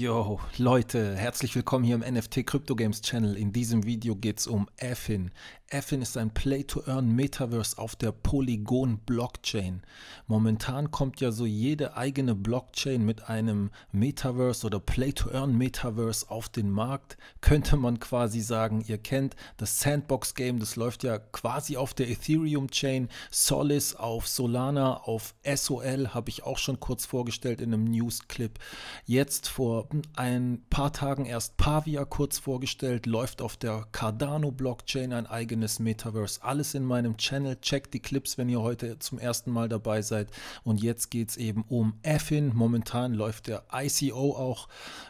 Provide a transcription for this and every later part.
Yo, Leute, herzlich willkommen hier im NFT Crypto Games Channel. In diesem Video geht es um Affin. Affin ist ein Play-to-Earn Metaverse auf der Polygon Blockchain. Momentan kommt ja so jede eigene Blockchain mit einem Metaverse oder Play-to-Earn Metaverse auf den Markt. Könnte man quasi sagen, ihr kennt das Sandbox Game, das läuft ja quasi auf der Ethereum Chain, Solis auf Solana, auf SOL habe ich auch schon kurz vorgestellt in einem News Clip. Jetzt vor ein paar Tagen erst Pavia kurz vorgestellt, läuft auf der Cardano-Blockchain ein eigenes Metaverse. Alles in meinem Channel. Checkt die Clips, wenn ihr heute zum ersten Mal dabei seid. Und jetzt geht es eben um Affin. Momentan läuft der ICO auch.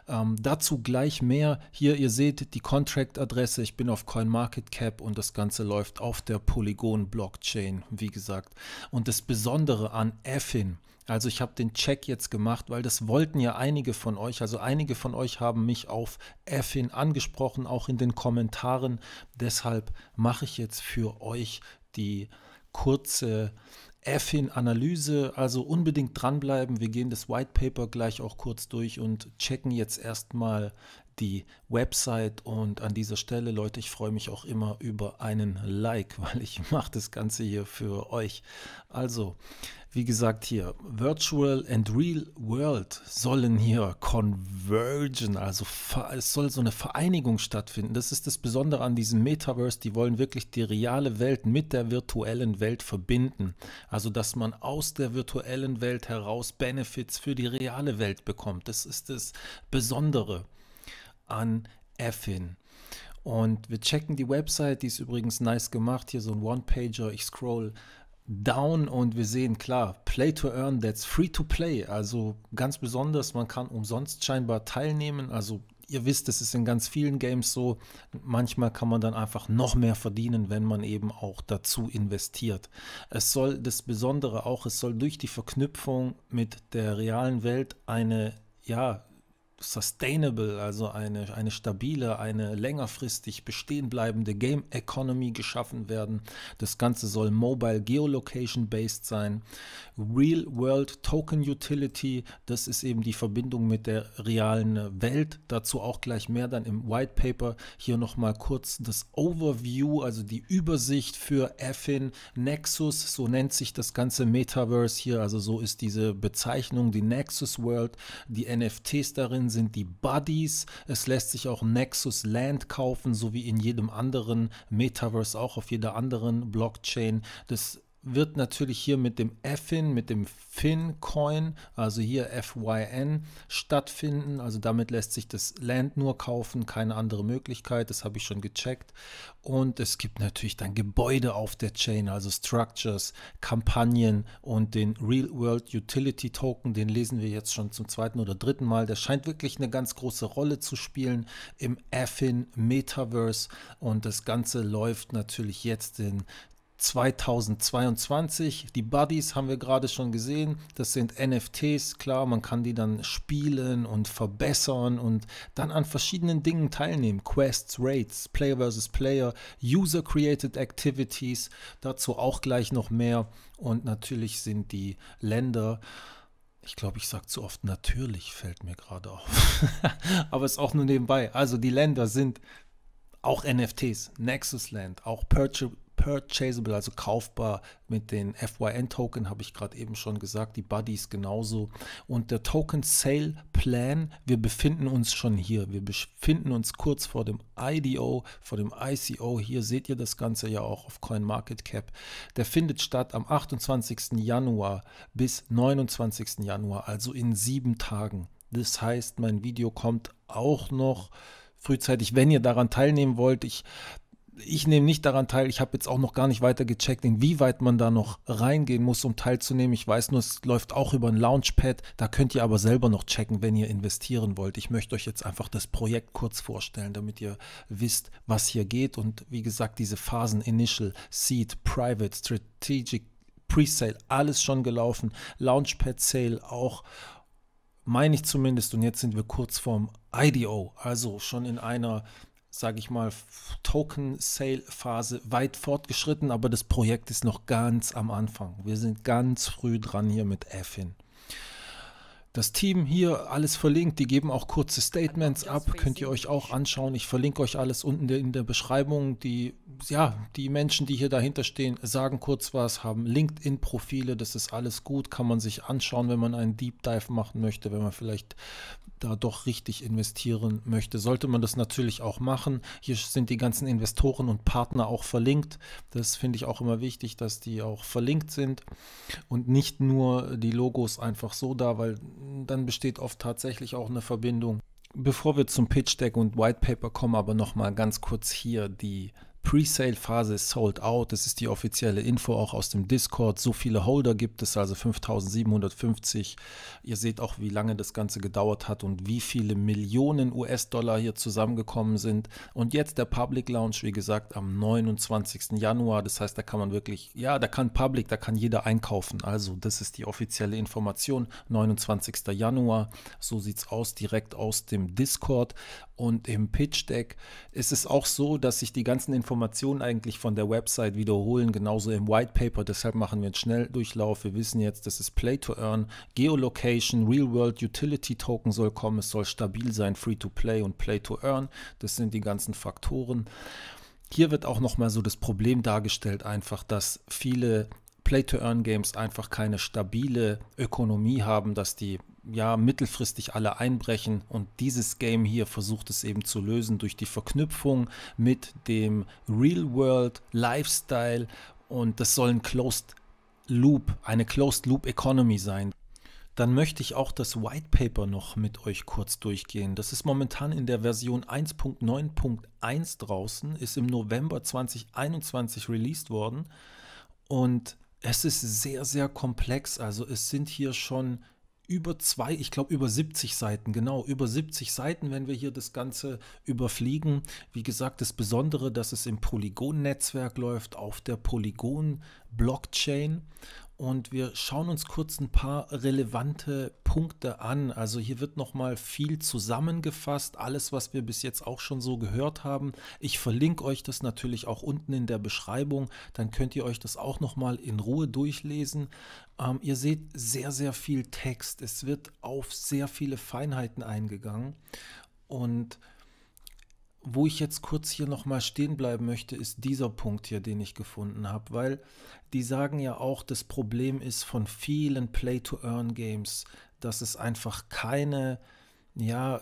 Ähm, dazu gleich mehr. Hier, ihr seht die Contract-Adresse. Ich bin auf CoinMarketCap und das Ganze läuft auf der Polygon-Blockchain, wie gesagt. Und das Besondere an Affin also ich habe den Check jetzt gemacht, weil das wollten ja einige von euch. Also einige von euch haben mich auf Affin angesprochen, auch in den Kommentaren. Deshalb mache ich jetzt für euch die kurze Affin-Analyse. Also unbedingt dranbleiben. Wir gehen das White Paper gleich auch kurz durch und checken jetzt erstmal die Website. Und an dieser Stelle, Leute, ich freue mich auch immer über einen Like, weil ich mache das Ganze hier für euch. Also, wie gesagt hier, Virtual and Real World sollen hier convergen, also es soll so eine Vereinigung stattfinden. Das ist das Besondere an diesem Metaverse, die wollen wirklich die reale Welt mit der virtuellen Welt verbinden. Also dass man aus der virtuellen Welt heraus Benefits für die reale Welt bekommt. Das ist das Besondere an Effin. Und wir checken die Website, die ist übrigens nice gemacht. Hier so ein One-Pager. Ich scroll down und wir sehen klar, Play to Earn, that's free to play. Also ganz besonders, man kann umsonst scheinbar teilnehmen. Also ihr wisst, es ist in ganz vielen Games so. Manchmal kann man dann einfach noch mehr verdienen, wenn man eben auch dazu investiert. Es soll das Besondere auch, es soll durch die Verknüpfung mit der realen Welt eine ja, sustainable, also eine, eine stabile, eine längerfristig bestehen bleibende Game Economy geschaffen werden. Das Ganze soll mobile geolocation based sein. Real World Token Utility, das ist eben die Verbindung mit der realen Welt. Dazu auch gleich mehr dann im White Paper. Hier nochmal kurz das Overview, also die Übersicht für Affin Nexus, so nennt sich das ganze Metaverse hier. Also so ist diese Bezeichnung, die Nexus World, die NFTs darin sind die Buddies. Es lässt sich auch Nexus Land kaufen, so wie in jedem anderen Metaverse, auch auf jeder anderen Blockchain. Das wird natürlich hier mit dem FIN, mit dem FIN-Coin, also hier FYN, stattfinden. Also damit lässt sich das Land nur kaufen, keine andere Möglichkeit, das habe ich schon gecheckt. Und es gibt natürlich dann Gebäude auf der Chain, also Structures, Kampagnen und den Real World Utility Token, den lesen wir jetzt schon zum zweiten oder dritten Mal. Der scheint wirklich eine ganz große Rolle zu spielen im FIN Metaverse und das Ganze läuft natürlich jetzt in 2022. Die Buddies haben wir gerade schon gesehen. Das sind NFTs, klar, man kann die dann spielen und verbessern und dann an verschiedenen Dingen teilnehmen. Quests, Raids, Player versus Player, User-Created Activities, dazu auch gleich noch mehr. Und natürlich sind die Länder. Ich glaube, ich sage zu oft natürlich, fällt mir gerade auf. Aber es ist auch nur nebenbei. Also die Länder sind auch NFTs, Nexus Land, auch Purchase, purchasable, also kaufbar mit den FYN-Token, habe ich gerade eben schon gesagt, die Buddies genauso. Und der Token Sale Plan, wir befinden uns schon hier. Wir befinden uns kurz vor dem IDO, vor dem ICO. Hier seht ihr das Ganze ja auch auf CoinMarketCap. Der findet statt am 28. Januar bis 29. Januar, also in sieben Tagen. Das heißt, mein Video kommt auch noch frühzeitig, wenn ihr daran teilnehmen wollt. Ich ich nehme nicht daran teil. Ich habe jetzt auch noch gar nicht weiter gecheckt, inwieweit man da noch reingehen muss, um teilzunehmen. Ich weiß nur, es läuft auch über ein Launchpad. Da könnt ihr aber selber noch checken, wenn ihr investieren wollt. Ich möchte euch jetzt einfach das Projekt kurz vorstellen, damit ihr wisst, was hier geht. Und wie gesagt, diese Phasen Initial, Seed, Private, Strategic, Presale, alles schon gelaufen. Launchpad Sale auch meine ich zumindest. Und jetzt sind wir kurz vorm IDO, also schon in einer sage ich mal, Token-Sale-Phase weit fortgeschritten, aber das Projekt ist noch ganz am Anfang. Wir sind ganz früh dran hier mit Affin das Team hier alles verlinkt. Die geben auch kurze Statements ab, könnt ihr euch auch anschauen. Ich verlinke euch alles unten in der Beschreibung. Die, ja, die Menschen, die hier dahinter stehen, sagen kurz was, haben LinkedIn-Profile. Das ist alles gut, kann man sich anschauen, wenn man einen Deep Dive machen möchte, wenn man vielleicht da doch richtig investieren möchte, sollte man das natürlich auch machen. Hier sind die ganzen Investoren und Partner auch verlinkt. Das finde ich auch immer wichtig, dass die auch verlinkt sind und nicht nur die Logos einfach so da, weil dann besteht oft tatsächlich auch eine Verbindung. Bevor wir zum Pitch Deck und White Paper kommen, aber nochmal ganz kurz hier die Pre-Sale-Phase ist sold out. Das ist die offizielle Info auch aus dem Discord. So viele Holder gibt es, also 5750. Ihr seht auch, wie lange das Ganze gedauert hat und wie viele Millionen US-Dollar hier zusammengekommen sind. Und jetzt der Public Launch, wie gesagt, am 29. Januar. Das heißt, da kann man wirklich, ja, da kann Public, da kann jeder einkaufen. Also, das ist die offizielle Information. 29. Januar. So sieht es aus, direkt aus dem Discord. Und im Pitch Deck ist es auch so, dass ich die ganzen Informationen Informationen eigentlich von der Website wiederholen, genauso im White Paper. Deshalb machen wir einen Schnelldurchlauf. Wir wissen jetzt, das ist Play to Earn, Geolocation, Real World Utility Token soll kommen, es soll stabil sein, Free to Play und Play to Earn. Das sind die ganzen Faktoren. Hier wird auch nochmal so das Problem dargestellt, einfach, dass viele Play-to-Earn-Games einfach keine stabile Ökonomie haben, dass die ja, mittelfristig alle einbrechen. Und dieses Game hier versucht es eben zu lösen durch die Verknüpfung mit dem Real World Lifestyle. Und das soll ein Closed Loop, eine Closed Loop Economy sein. Dann möchte ich auch das White Paper noch mit euch kurz durchgehen. Das ist momentan in der Version 1.9.1 draußen, ist im November 2021 released worden. Und es ist sehr, sehr komplex. Also es sind hier schon über zwei, ich glaube über 70 Seiten, genau, über 70 Seiten, wenn wir hier das Ganze überfliegen. Wie gesagt, das Besondere, dass es im Polygon-Netzwerk läuft, auf der Polygon-Blockchain und wir schauen uns kurz ein paar relevante Punkte an. Also hier wird nochmal viel zusammengefasst, alles, was wir bis jetzt auch schon so gehört haben. Ich verlinke euch das natürlich auch unten in der Beschreibung, dann könnt ihr euch das auch nochmal in Ruhe durchlesen. Ähm, ihr seht sehr, sehr viel Text. Es wird auf sehr viele Feinheiten eingegangen und wo ich jetzt kurz hier nochmal stehen bleiben möchte, ist dieser Punkt hier, den ich gefunden habe, weil die sagen ja auch, das Problem ist von vielen Play-to-Earn-Games, dass es einfach keine ja,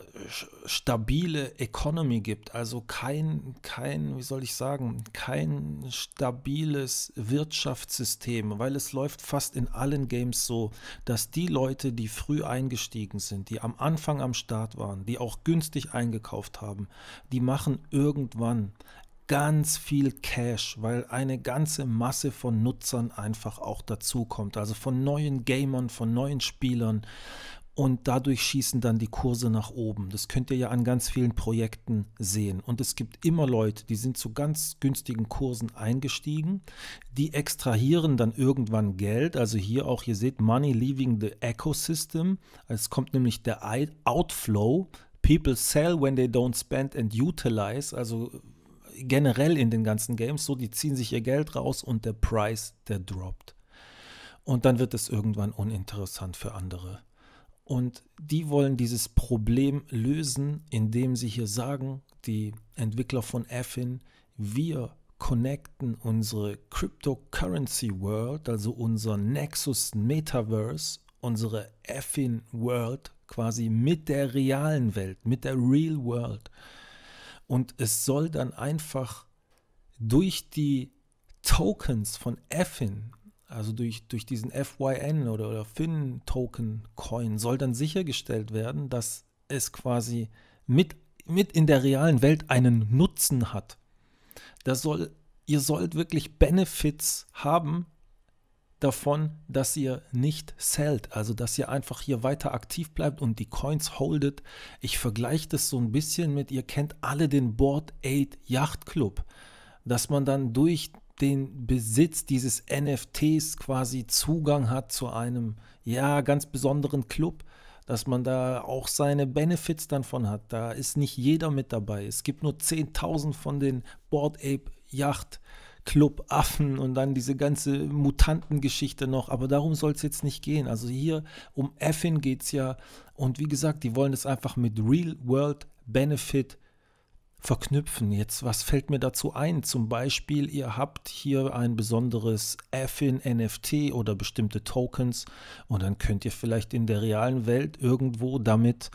stabile Economy gibt. Also kein, kein, wie soll ich sagen, kein stabiles Wirtschaftssystem, weil es läuft fast in allen Games so, dass die Leute, die früh eingestiegen sind, die am Anfang am Start waren, die auch günstig eingekauft haben, die machen irgendwann ganz viel Cash, weil eine ganze Masse von Nutzern einfach auch dazukommt. Also von neuen Gamern, von neuen Spielern, und dadurch schießen dann die Kurse nach oben. Das könnt ihr ja an ganz vielen Projekten sehen. Und es gibt immer Leute, die sind zu ganz günstigen Kursen eingestiegen, die extrahieren dann irgendwann Geld. Also hier auch, ihr seht, Money Leaving the Ecosystem. Es kommt nämlich der Outflow. People sell when they don't spend and utilize. Also generell in den ganzen Games so, die ziehen sich ihr Geld raus und der Preis, der droppt. Und dann wird es irgendwann uninteressant für andere und die wollen dieses Problem lösen, indem sie hier sagen, die Entwickler von Affin, wir connecten unsere Cryptocurrency World, also unser Nexus Metaverse, unsere Affin World quasi mit der realen Welt, mit der Real World. Und es soll dann einfach durch die Tokens von Affin also durch, durch diesen FYN oder, oder Fin-Token-Coin soll dann sichergestellt werden, dass es quasi mit, mit in der realen Welt einen Nutzen hat. Das soll, ihr sollt wirklich Benefits haben davon, dass ihr nicht sellt, also dass ihr einfach hier weiter aktiv bleibt und die Coins holdet. Ich vergleiche das so ein bisschen mit, ihr kennt alle den Board 8 Yacht Club, dass man dann durch den Besitz dieses NFTs quasi Zugang hat zu einem ja ganz besonderen Club, dass man da auch seine Benefits dann von hat. Da ist nicht jeder mit dabei. Es gibt nur 10.000 von den Board Ape Yacht Club Affen und dann diese ganze Mutantengeschichte noch. Aber darum soll es jetzt nicht gehen. Also hier um Affin geht es ja. Und wie gesagt, die wollen es einfach mit Real World Benefit verknüpfen. Jetzt, was fällt mir dazu ein? Zum Beispiel, ihr habt hier ein besonderes Affin NFT oder bestimmte Tokens und dann könnt ihr vielleicht in der realen Welt irgendwo damit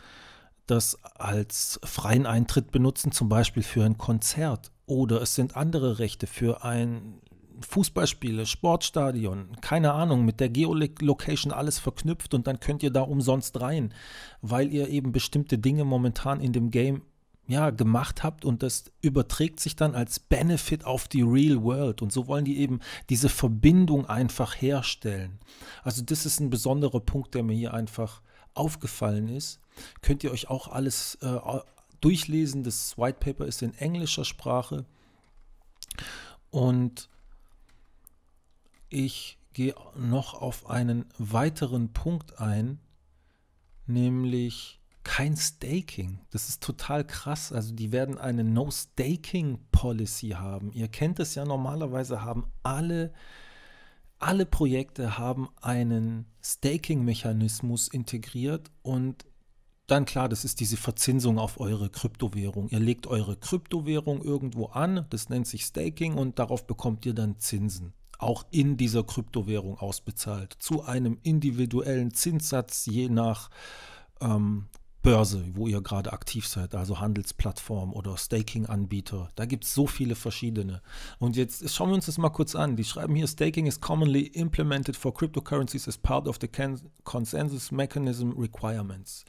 das als freien Eintritt benutzen, zum Beispiel für ein Konzert. Oder es sind andere Rechte für ein Fußballspiele, Sportstadion, keine Ahnung, mit der Geolocation alles verknüpft und dann könnt ihr da umsonst rein, weil ihr eben bestimmte Dinge momentan in dem Game ja, gemacht habt und das überträgt sich dann als Benefit auf die Real World. Und so wollen die eben diese Verbindung einfach herstellen. Also das ist ein besonderer Punkt, der mir hier einfach aufgefallen ist. Könnt ihr euch auch alles äh, durchlesen. Das White Paper ist in englischer Sprache. Und ich gehe noch auf einen weiteren Punkt ein, nämlich kein Staking. Das ist total krass. Also die werden eine No-Staking-Policy haben. Ihr kennt es ja normalerweise, haben alle, alle Projekte haben einen Staking-Mechanismus integriert und dann klar, das ist diese Verzinsung auf eure Kryptowährung. Ihr legt eure Kryptowährung irgendwo an, das nennt sich Staking und darauf bekommt ihr dann Zinsen auch in dieser Kryptowährung ausbezahlt, zu einem individuellen Zinssatz je nach ähm, Börse, wo ihr gerade aktiv seid, also Handelsplattform oder Staking-Anbieter. Da gibt es so viele verschiedene. Und jetzt schauen wir uns das mal kurz an. Die schreiben hier, Staking is commonly implemented for cryptocurrencies as part of the consensus mechanism requirements.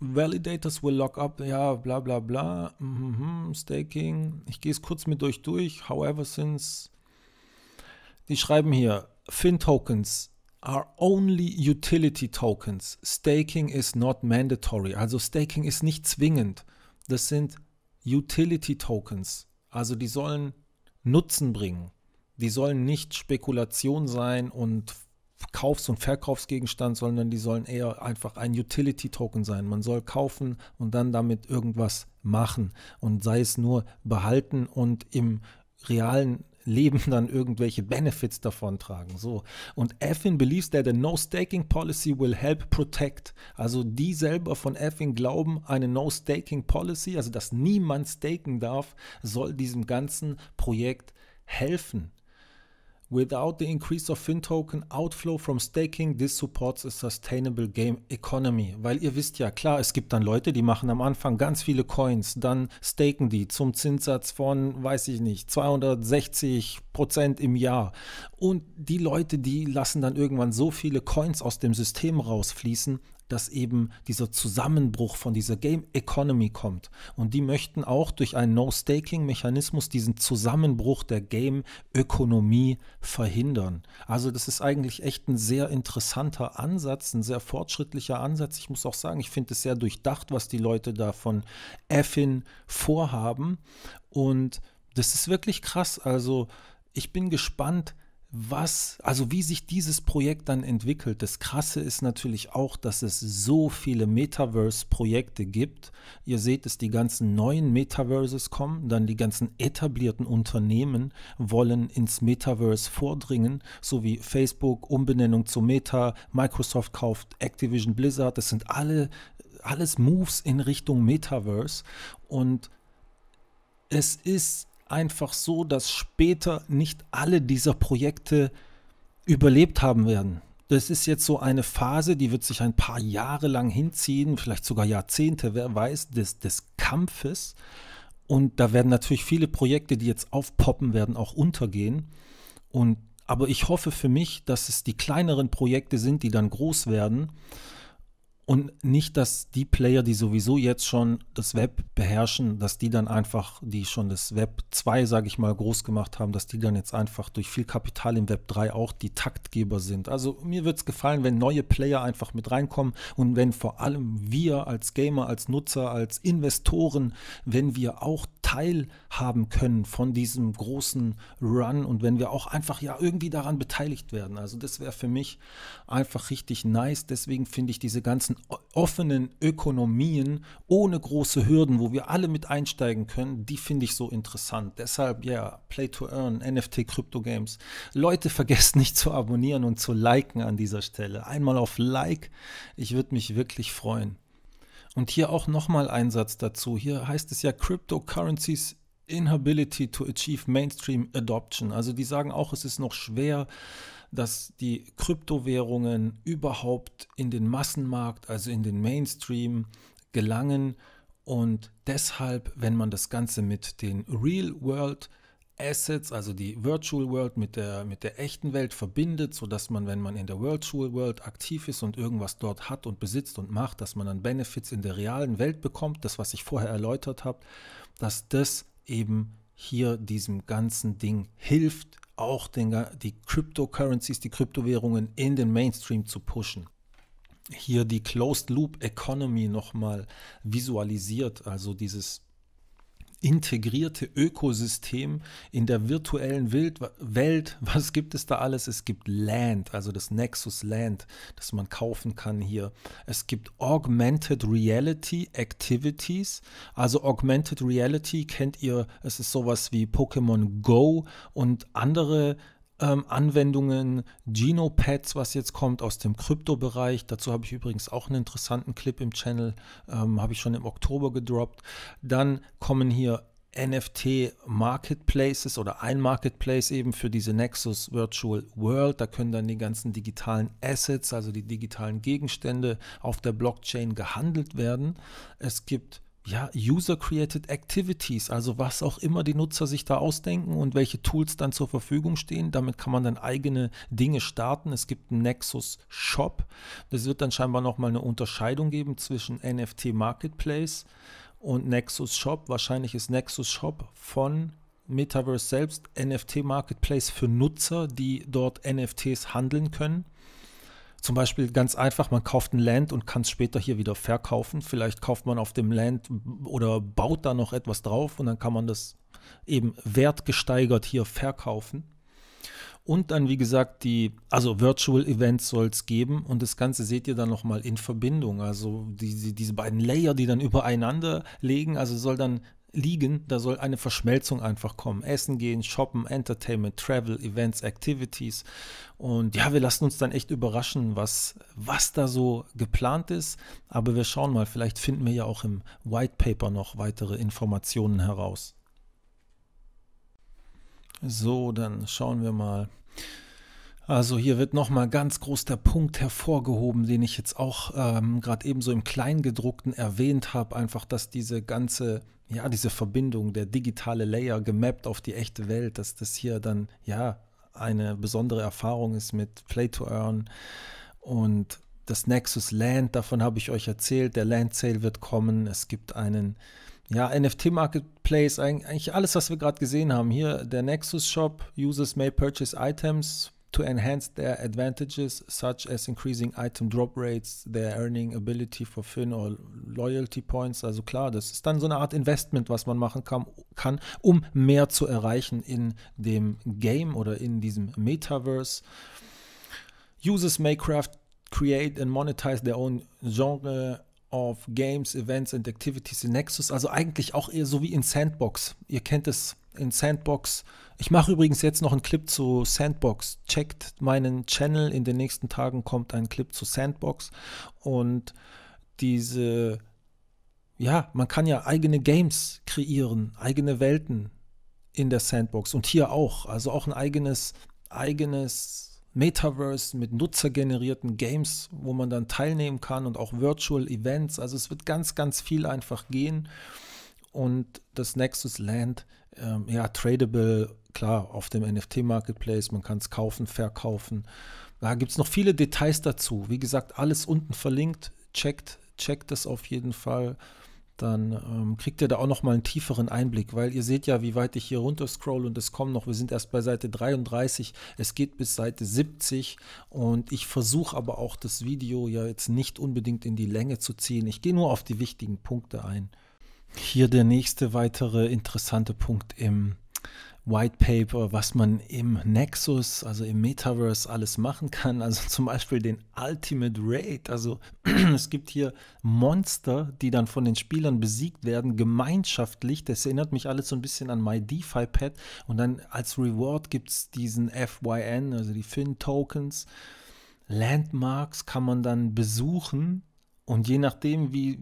Validators will lock up, ja, bla bla bla, mm -hmm, Staking. Ich gehe es kurz mit euch durch. However, since, die schreiben hier, FinTokens are only utility tokens. Staking is not mandatory. Also Staking ist nicht zwingend. Das sind Utility Tokens. Also die sollen Nutzen bringen. Die sollen nicht Spekulation sein und Kaufs- und Verkaufsgegenstand, sondern die sollen eher einfach ein Utility-Token sein. Man soll kaufen und dann damit irgendwas machen und sei es nur behalten und im realen Leben dann irgendwelche Benefits davon tragen. So. Und Effin believes that a no-staking policy will help protect. Also die selber von Effin glauben, eine no-staking policy, also dass niemand staken darf, soll diesem ganzen Projekt helfen. Without the increase of FinToken outflow from staking, this supports a sustainable game economy. Weil ihr wisst ja, klar, es gibt dann Leute, die machen am Anfang ganz viele Coins, dann staken die zum Zinssatz von, weiß ich nicht, 260 Prozent im Jahr. Und die Leute, die lassen dann irgendwann so viele Coins aus dem System rausfließen, dass eben dieser Zusammenbruch von dieser Game Economy kommt. Und die möchten auch durch einen No-Staking-Mechanismus diesen Zusammenbruch der Game-Ökonomie verhindern. Also das ist eigentlich echt ein sehr interessanter Ansatz, ein sehr fortschrittlicher Ansatz. Ich muss auch sagen, ich finde es sehr durchdacht, was die Leute da von Affin vorhaben. Und das ist wirklich krass. Also ich bin gespannt, was, also wie sich dieses Projekt dann entwickelt. Das Krasse ist natürlich auch, dass es so viele Metaverse-Projekte gibt. Ihr seht es, die ganzen neuen Metaverses kommen, dann die ganzen etablierten Unternehmen wollen ins Metaverse vordringen, so wie Facebook, Umbenennung zu Meta, Microsoft kauft Activision Blizzard. Das sind alle, alles Moves in Richtung Metaverse und es ist einfach so, dass später nicht alle dieser Projekte überlebt haben werden. Das ist jetzt so eine Phase, die wird sich ein paar Jahre lang hinziehen, vielleicht sogar Jahrzehnte, wer weiß, des, des Kampfes. Und da werden natürlich viele Projekte, die jetzt aufpoppen werden, auch untergehen. Und, aber ich hoffe für mich, dass es die kleineren Projekte sind, die dann groß werden und nicht, dass die Player, die sowieso jetzt schon das Web beherrschen, dass die dann einfach, die schon das Web 2, sage ich mal, groß gemacht haben, dass die dann jetzt einfach durch viel Kapital im Web 3 auch die Taktgeber sind. Also mir wird es gefallen, wenn neue Player einfach mit reinkommen und wenn vor allem wir als Gamer, als Nutzer, als Investoren, wenn wir auch teilhaben können von diesem großen Run und wenn wir auch einfach ja irgendwie daran beteiligt werden. Also das wäre für mich einfach richtig nice. Deswegen finde ich diese ganzen offenen Ökonomien ohne große Hürden, wo wir alle mit einsteigen können, die finde ich so interessant. Deshalb, ja, yeah, Play to Earn, NFT, Crypto Games. Leute, vergesst nicht zu abonnieren und zu liken an dieser Stelle. Einmal auf Like, ich würde mich wirklich freuen. Und hier auch nochmal ein Satz dazu. Hier heißt es ja, Cryptocurrencies inability to achieve mainstream adoption. Also die sagen auch, es ist noch schwer, dass die Kryptowährungen überhaupt in den Massenmarkt, also in den Mainstream gelangen. Und deshalb, wenn man das Ganze mit den Real World Assets, also die Virtual World mit der, mit der echten Welt verbindet, sodass man, wenn man in der Virtual World aktiv ist und irgendwas dort hat und besitzt und macht, dass man dann Benefits in der realen Welt bekommt, das, was ich vorher erläutert habe, dass das eben hier diesem ganzen Ding hilft, auch den, die Cryptocurrencies, die Kryptowährungen in den Mainstream zu pushen. Hier die Closed Loop Economy nochmal visualisiert, also dieses integrierte Ökosystem in der virtuellen Welt. Was gibt es da alles? Es gibt Land, also das Nexus Land, das man kaufen kann hier. Es gibt Augmented Reality Activities. Also Augmented Reality kennt ihr, es ist sowas wie Pokémon Go und andere ähm, Anwendungen, Genopads, was jetzt kommt aus dem Kryptobereich. Dazu habe ich übrigens auch einen interessanten Clip im Channel, ähm, habe ich schon im Oktober gedroppt. Dann kommen hier NFT Marketplaces oder ein Marketplace eben für diese Nexus Virtual World. Da können dann die ganzen digitalen Assets, also die digitalen Gegenstände auf der Blockchain gehandelt werden. Es gibt ja, User-Created Activities, also was auch immer die Nutzer sich da ausdenken und welche Tools dann zur Verfügung stehen. Damit kann man dann eigene Dinge starten. Es gibt einen Nexus Shop. Das wird dann scheinbar nochmal eine Unterscheidung geben zwischen NFT Marketplace und Nexus Shop. Wahrscheinlich ist Nexus Shop von Metaverse selbst NFT Marketplace für Nutzer, die dort NFTs handeln können. Zum Beispiel ganz einfach, man kauft ein Land und kann es später hier wieder verkaufen. Vielleicht kauft man auf dem Land oder baut da noch etwas drauf und dann kann man das eben wertgesteigert hier verkaufen. Und dann, wie gesagt, die, also Virtual Events soll es geben und das Ganze seht ihr dann nochmal in Verbindung. Also die, die, diese beiden Layer, die dann übereinander liegen. Also soll dann liegen, da soll eine Verschmelzung einfach kommen. Essen gehen, shoppen, Entertainment, Travel, Events, Activities. Und ja, wir lassen uns dann echt überraschen, was, was da so geplant ist. Aber wir schauen mal, vielleicht finden wir ja auch im White Paper noch weitere Informationen heraus. So, dann schauen wir mal. Also hier wird nochmal ganz groß der Punkt hervorgehoben, den ich jetzt auch ähm, gerade so im Kleingedruckten erwähnt habe, einfach, dass diese ganze, ja, diese Verbindung, der digitale Layer gemappt auf die echte Welt, dass das hier dann, ja, eine besondere Erfahrung ist mit Play to Earn und das Nexus Land, davon habe ich euch erzählt, der Land Sale wird kommen, es gibt einen ja, NFT Marketplace, eigentlich alles, was wir gerade gesehen haben. Hier der Nexus Shop, Users may purchase items to enhance their advantages, such as increasing item drop rates, their earning ability for Fin or loyalty points. Also klar, das ist dann so eine Art Investment, was man machen kann, kann um mehr zu erreichen in dem Game oder in diesem Metaverse. Users may craft, create and monetize their own genre of games, events and activities in Nexus. Also eigentlich auch eher so wie in Sandbox. Ihr kennt es in Sandbox. Ich mache übrigens jetzt noch einen Clip zu Sandbox. Checkt meinen Channel. In den nächsten Tagen kommt ein Clip zu Sandbox. Und diese, ja, man kann ja eigene Games kreieren, eigene Welten in der Sandbox. Und hier auch. Also auch ein eigenes, eigenes Metaverse mit nutzergenerierten Games, wo man dann teilnehmen kann und auch Virtual Events. Also es wird ganz, ganz viel einfach gehen. Und das Nexus Land, ähm, ja, tradable, klar, auf dem NFT-Marketplace, man kann es kaufen, verkaufen. Da gibt es noch viele Details dazu. Wie gesagt, alles unten verlinkt. Checkt, checkt das auf jeden Fall. Dann ähm, kriegt ihr da auch nochmal einen tieferen Einblick, weil ihr seht ja, wie weit ich hier runter scroll und es kommen noch, wir sind erst bei Seite 33, es geht bis Seite 70 und ich versuche aber auch das Video ja jetzt nicht unbedingt in die Länge zu ziehen. Ich gehe nur auf die wichtigen Punkte ein. Hier der nächste weitere interessante Punkt im White Paper, was man im Nexus, also im Metaverse alles machen kann. Also zum Beispiel den Ultimate Raid. Also es gibt hier Monster, die dann von den Spielern besiegt werden, gemeinschaftlich. Das erinnert mich alles so ein bisschen an My DeFi Pad. Und dann als Reward gibt es diesen FYN, also die Fin Tokens. Landmarks kann man dann besuchen und je nachdem, wie,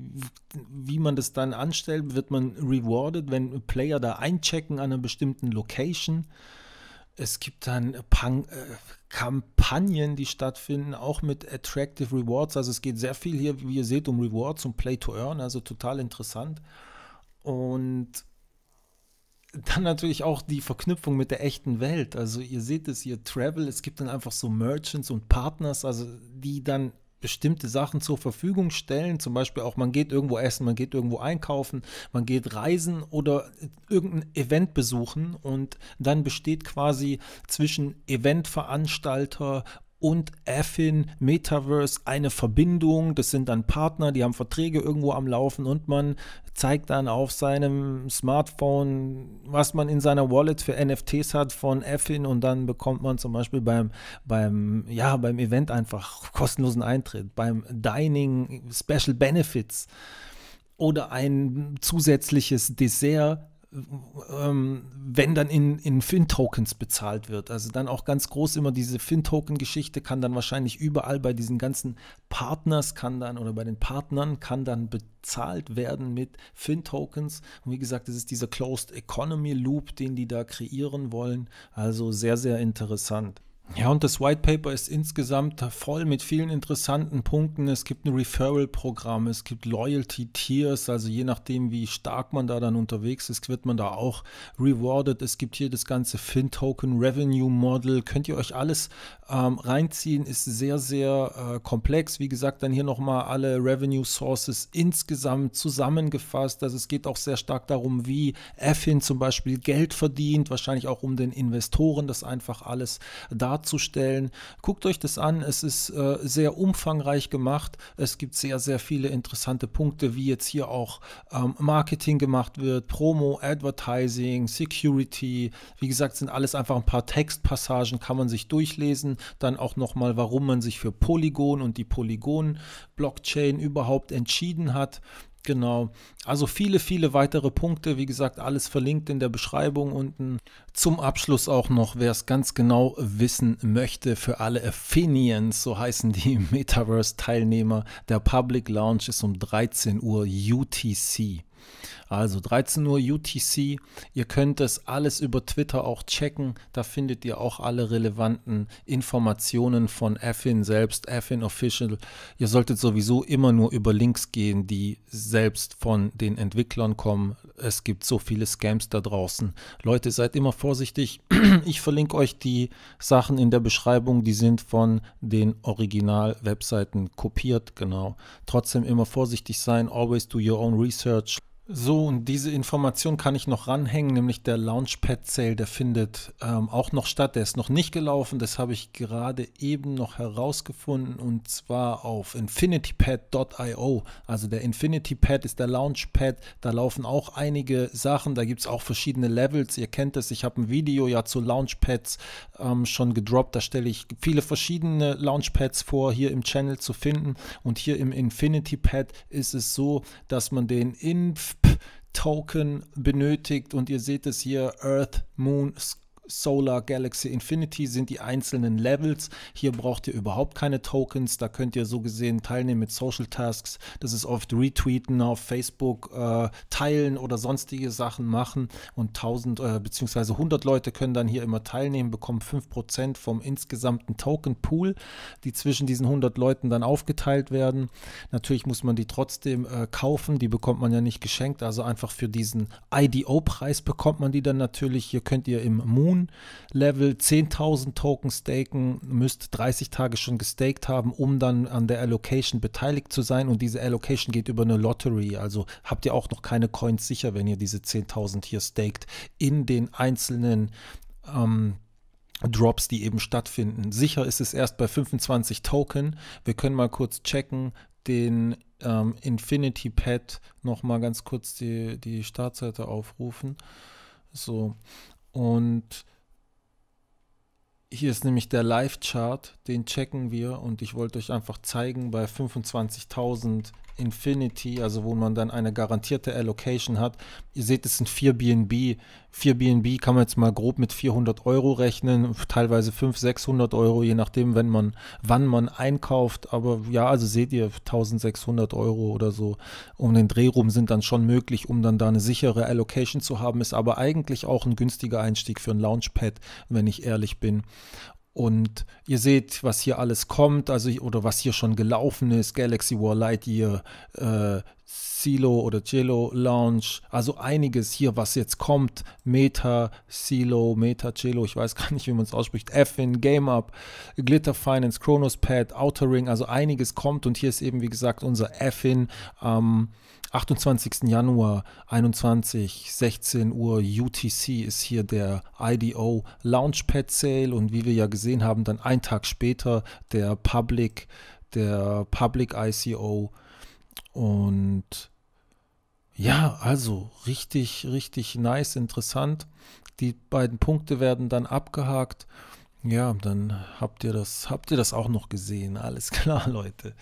wie man das dann anstellt, wird man rewarded, wenn Player da einchecken an einer bestimmten Location. Es gibt dann Pan äh, Kampagnen, die stattfinden, auch mit Attractive Rewards. Also es geht sehr viel hier, wie ihr seht, um Rewards und um Play to Earn, also total interessant. Und dann natürlich auch die Verknüpfung mit der echten Welt. Also ihr seht es hier, Travel, es gibt dann einfach so Merchants und Partners, also die dann bestimmte Sachen zur Verfügung stellen. Zum Beispiel auch, man geht irgendwo essen, man geht irgendwo einkaufen, man geht reisen oder irgendein Event besuchen und dann besteht quasi zwischen Eventveranstalter und Affin Metaverse eine Verbindung. Das sind dann Partner, die haben Verträge irgendwo am Laufen und man zeigt dann auf seinem Smartphone, was man in seiner Wallet für NFTs hat von Affin und dann bekommt man zum Beispiel beim, beim, ja, beim Event einfach kostenlosen Eintritt, beim Dining Special Benefits oder ein zusätzliches Dessert ähm, wenn dann in, in Fin-Tokens bezahlt wird. Also dann auch ganz groß immer diese Fin-Token-Geschichte kann dann wahrscheinlich überall bei diesen ganzen Partners kann dann oder bei den Partnern kann dann bezahlt werden mit Fin-Tokens. Und wie gesagt, es ist dieser Closed Economy Loop, den die da kreieren wollen. Also sehr, sehr interessant. Ja, und das White Paper ist insgesamt voll mit vielen interessanten Punkten. Es gibt ein Referral-Programm, es gibt Loyalty-Tiers, also je nachdem, wie stark man da dann unterwegs ist, wird man da auch rewarded. Es gibt hier das ganze Fin-Token-Revenue-Model. Könnt ihr euch alles ähm, reinziehen, ist sehr, sehr äh, komplex. Wie gesagt, dann hier nochmal alle Revenue-Sources insgesamt zusammengefasst. Also es geht auch sehr stark darum, wie Affin zum Beispiel Geld verdient, wahrscheinlich auch um den Investoren das einfach alles da darzustellen. Guckt euch das an, es ist äh, sehr umfangreich gemacht. Es gibt sehr, sehr viele interessante Punkte, wie jetzt hier auch ähm, Marketing gemacht wird, Promo, Advertising, Security. Wie gesagt, sind alles einfach ein paar Textpassagen, kann man sich durchlesen. Dann auch nochmal, warum man sich für Polygon und die Polygon-Blockchain überhaupt entschieden hat. Genau. Also viele, viele weitere Punkte. Wie gesagt, alles verlinkt in der Beschreibung unten. Zum Abschluss auch noch, wer es ganz genau wissen möchte, für alle Athenians, so heißen die Metaverse-Teilnehmer, der Public Launch ist um 13 Uhr UTC. Also 13 Uhr UTC. Ihr könnt das alles über Twitter auch checken. Da findet ihr auch alle relevanten Informationen von Affin selbst, Affin Official. Ihr solltet sowieso immer nur über Links gehen, die selbst von den Entwicklern kommen. Es gibt so viele Scams da draußen. Leute, seid immer vorsichtig. Ich verlinke euch die Sachen in der Beschreibung. Die sind von den Original-Webseiten kopiert, genau. Trotzdem immer vorsichtig sein. Always do your own research. So, und diese Information kann ich noch ranhängen, nämlich der Launchpad Sale, der findet ähm, auch noch statt. Der ist noch nicht gelaufen, das habe ich gerade eben noch herausgefunden und zwar auf infinitypad.io. Also der Infinitypad ist der Launchpad, da laufen auch einige Sachen, da gibt es auch verschiedene Levels. Ihr kennt das, ich habe ein Video ja zu Launchpads ähm, schon gedroppt, da stelle ich viele verschiedene Launchpads vor, hier im Channel zu finden. Und hier im Infinitypad ist es so, dass man den in ETHP Token benötigt und ihr seht es hier Earth Moon Sky. Solar Galaxy Infinity sind die einzelnen Levels. Hier braucht ihr überhaupt keine Tokens. Da könnt ihr so gesehen teilnehmen mit Social Tasks. Das ist oft Retweeten auf Facebook, äh, Teilen oder sonstige Sachen machen. Und 1000 äh, bzw. 100 Leute können dann hier immer teilnehmen, bekommen 5% vom insgesamten Token Pool, die zwischen diesen 100 Leuten dann aufgeteilt werden. Natürlich muss man die trotzdem äh, kaufen. Die bekommt man ja nicht geschenkt. Also einfach für diesen IDO-Preis bekommt man die dann natürlich. Hier könnt ihr im Moon Moon Level 10.000 Token staken, müsst 30 Tage schon gestaked haben, um dann an der Allocation beteiligt zu sein. Und diese Allocation geht über eine Lottery. Also habt ihr auch noch keine Coins sicher, wenn ihr diese 10.000 hier staked in den einzelnen ähm, Drops, die eben stattfinden. Sicher ist es erst bei 25 Token. Wir können mal kurz checken den ähm, Infinity Pad noch mal ganz kurz die, die Startseite aufrufen. So, und hier ist nämlich der Live-Chart, den checken wir und ich wollte euch einfach zeigen, bei 25.000 Infinity, also wo man dann eine garantierte Allocation hat. Ihr seht, es sind 4 BNB 4 BNB kann man jetzt mal grob mit 400 Euro rechnen, teilweise 500, 600 Euro, je nachdem, wenn man, wann man einkauft. Aber ja, also seht ihr, 1600 Euro oder so um den Dreh rum sind dann schon möglich, um dann da eine sichere Allocation zu haben. Ist aber eigentlich auch ein günstiger Einstieg für ein Launchpad, wenn ich ehrlich bin. Und ihr seht, was hier alles kommt, also oder was hier schon gelaufen ist: Galaxy War Lightyear, äh, Silo oder Cello Launch, also einiges hier, was jetzt kommt, Meta, Silo, Meta, Cello, ich weiß gar nicht, wie man es ausspricht, Fin, Game Up, Glitter Finance, Chronos Pad, Outer Ring, also einiges kommt und hier ist eben, wie gesagt, unser Fin am 28. Januar 21, 16 Uhr UTC ist hier der IDO Launchpad Sale und wie wir ja gesehen haben, dann einen Tag später der Public, der Public ICO und ja, also richtig, richtig nice, interessant. Die beiden Punkte werden dann abgehakt. Ja, dann habt ihr das, habt ihr das auch noch gesehen. Alles klar, Leute.